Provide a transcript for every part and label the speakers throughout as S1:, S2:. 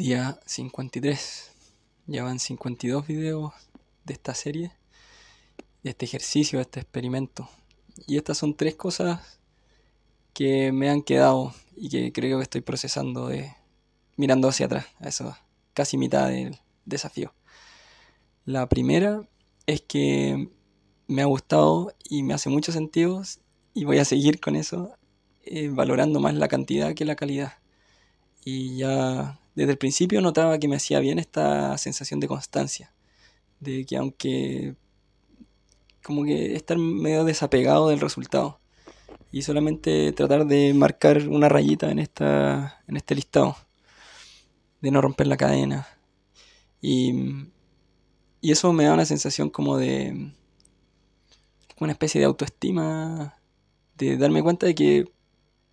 S1: día 53. Llevan 52 videos de esta serie, de este ejercicio, de este experimento. Y estas son tres cosas que me han quedado y que creo que estoy procesando de mirando hacia atrás, a eso, casi mitad del desafío. La primera es que me ha gustado y me hace mucho sentido y voy a seguir con eso, eh, valorando más la cantidad que la calidad. Y ya desde el principio notaba que me hacía bien esta sensación de constancia, de que aunque como que estar medio desapegado del resultado y solamente tratar de marcar una rayita en, esta, en este listado, de no romper la cadena. Y, y eso me da una sensación como de como una especie de autoestima, de darme cuenta de que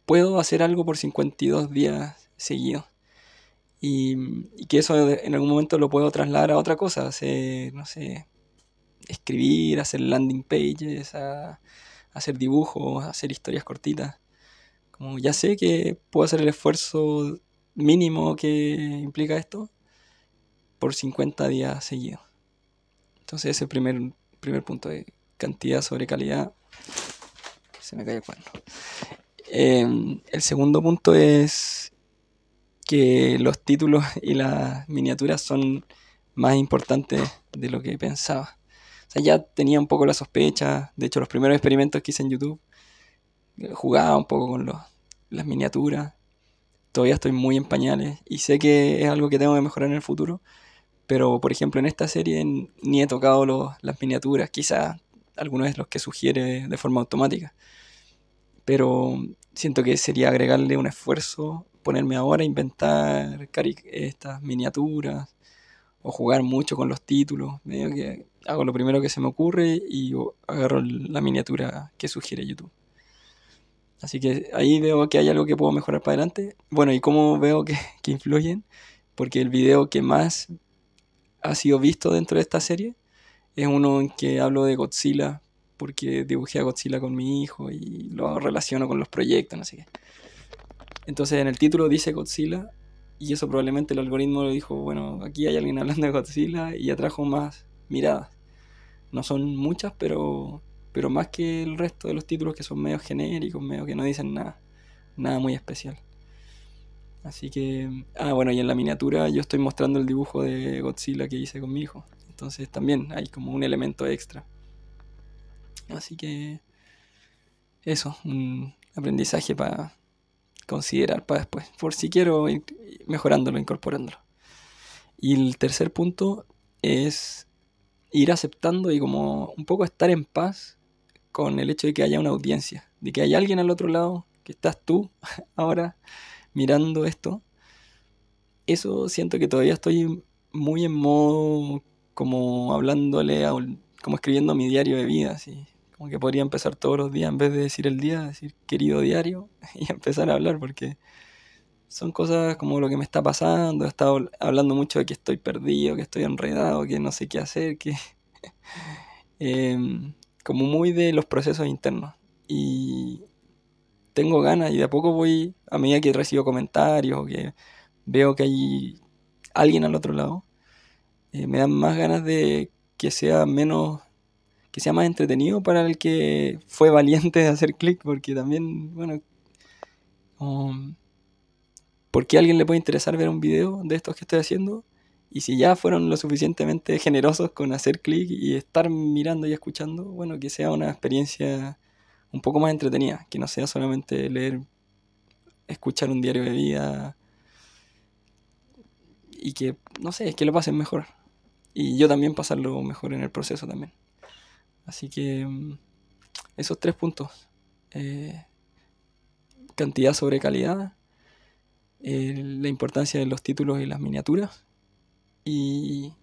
S1: puedo hacer algo por 52 días seguidos y, que eso en algún momento lo puedo trasladar a otra cosa, hacer, no sé, escribir, hacer landing pages, a hacer dibujos, hacer historias cortitas. Como ya sé que puedo hacer el esfuerzo mínimo que implica esto por 50 días seguidos. Entonces ese es el primer, primer punto de cantidad sobre calidad. Se me cae cuerno. Em, el segundo punto es que los títulos y las miniaturas son más importantes de lo que pensaba. O sea, ya tenía un poco la sospecha, de hecho los primeros experimentos que hice en YouTube, eh, jugaba un poco con los, las miniaturas, todavía estoy muy en pañales y sé que es algo que tengo que mejorar en el futuro, pero por ejemplo en esta serie ni he tocado las miniaturas, Quizá algunos de los que sugiere de forma automática. Pero siento que sería agregarle un esfuerzo, ponerme ahora a inventar estas miniaturas o jugar mucho con los títulos. Medio que hago lo primero que se me ocurre y agarro la miniatura que sugiere YouTube. Así que ahí veo que hay algo que puedo mejorar para adelante. Bueno, ¿y cómo veo que, que influyen? Porque el video que más ha sido visto dentro de esta serie es uno en que hablo de Godzilla porque dibujé a Godzilla con mi hijo y lo relaciono con los proyectos, no sé Entonces en el título dice Godzilla y eso probablemente el algoritmo lo dijo, bueno, aquí hay alguien hablando de Godzilla y atrajo más miradas. No son muchas, pero, pero más que el resto de los títulos que son medio genéricos, medio que no dicen nada, nada muy especial. Así que, ah, bueno, y en la miniatura yo estoy mostrando el dibujo de Godzilla que hice con mi hijo. Entonces también hay como un elemento extra. Así que eso, un aprendizaje para considerar para después, por si quiero ir mejorándolo, incorporándolo. Y el tercer punto es ir aceptando y como un poco estar en paz con el hecho de que haya una audiencia, de que hay alguien al otro lado, que estás tú ahora mirando esto. Eso siento que todavía estoy muy en modo como hablándole, como escribiendo mi diario de vida, como que podría empezar todos los días, en vez de decir el día, decir querido diario y empezar a hablar, porque son cosas como lo que me está pasando. He estado hablando mucho de que estoy perdido, que estoy enredado, que no sé qué hacer, que. Em, como muy de los procesos internos. Y tengo ganas y de a poco voy, a medida que recibo comentarios o que veo que hay alguien al otro lado, eh, me dan más ganas de que sea menos que sea más entretenido para el que fue valiente de hacer clic, porque también, bueno, porque um, ¿por qué a alguien le puede interesar ver un video de estos que estoy haciendo? Y si ya fueron lo suficientemente generosos con hacer clic y estar mirando y escuchando, bueno, que sea una experiencia un poco más entretenida, que no sea solamente leer, escuchar un diario de vida y que, no sé, que lo pasen mejor. Y yo también pasarlo mejor en el proceso también. Así que mm, esos tres puntos. Eh, cantidad sobre calidad, la importancia de los títulos y las miniaturas, y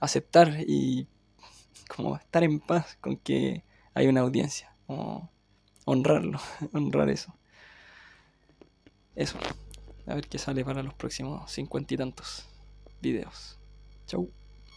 S1: aceptar y como estar en paz con que hay una audiencia, honrarlo, honrar eso. Eso. A ver qué sale para los próximos cincuenta y tantos videos. Chau.